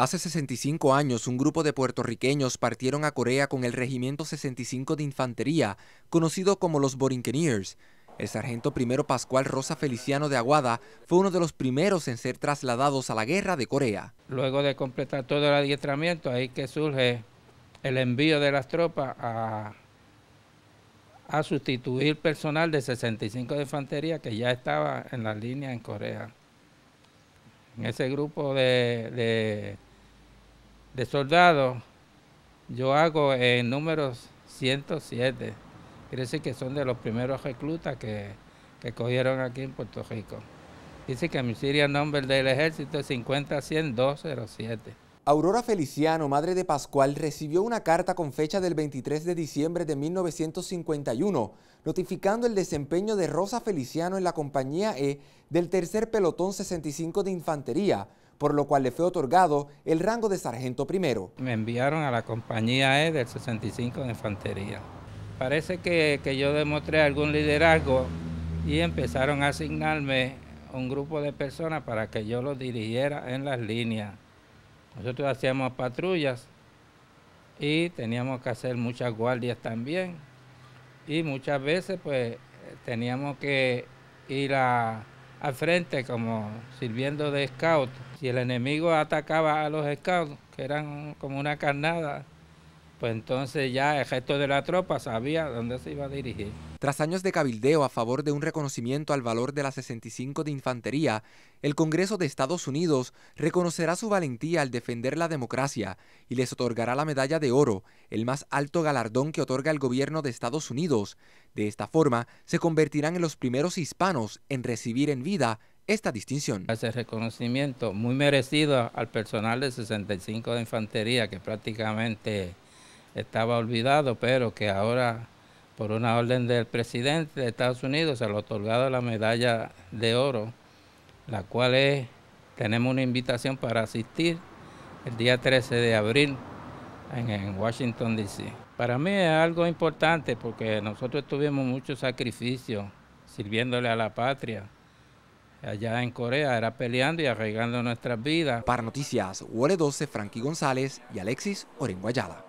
Hace 65 años, un grupo de puertorriqueños partieron a Corea con el Regimiento 65 de Infantería, conocido como los Borinqueniers. El sargento primero Pascual Rosa Feliciano de Aguada fue uno de los primeros en ser trasladados a la guerra de Corea. Luego de completar todo el adiestramiento, ahí que surge el envío de las tropas a, sustituir personal de 65 de Infantería que ya estaba en la línea en Corea. En ese grupo de de soldado, yo hago en números 107. Quiere que son de los primeros reclutas que, que cogieron aquí en Puerto Rico. Dice que mi siria nombre del ejército es 50 100 Aurora Feliciano, madre de Pascual, recibió una carta con fecha del 23 de diciembre de 1951, notificando el desempeño de Rosa Feliciano en la compañía E del tercer pelotón 65 de infantería, por lo cual le fue otorgado el rango de sargento primero. Me enviaron a la compañía E del 65 de infantería. Parece que, yo demostré algún liderazgo y empezaron a asignarme un grupo de personas para que yo los dirigiera en las líneas. Nosotros hacíamos patrullas y teníamos que hacer muchas guardias también y muchas veces pues teníamos que ir a al frente como sirviendo de scout. Si el enemigo atacaba a los scouts, que eran como una carnada, pues entonces ya el resto de la tropa sabía dónde se iba a dirigir. Tras años de cabildeo a favor de un reconocimiento al valor de la 65 de Infantería, el Congreso de Estados Unidos reconocerá su valentía al defender la democracia y les otorgará la Medalla de Oro, el más alto galardón que otorga el gobierno de Estados Unidos. De esta forma, se convertirán en los primeros hispanos en recibir en vida esta distinción. Ese reconocimiento muy merecido al personal de 65 de Infantería que prácticamente estaba olvidado, pero que ahora por una orden del presidente de Estados Unidos se le ha otorgado la medalla de oro, la cual es, tenemos una invitación para asistir el día 13 de abril en, Washington, D.C. Para mí es algo importante porque nosotros tuvimos mucho sacrificio sirviéndole a la patria. Allá en Corea era peleando y arraigando nuestras vidas. Para Noticias, UOL 12, Frankie González y Alexis Orenguayala.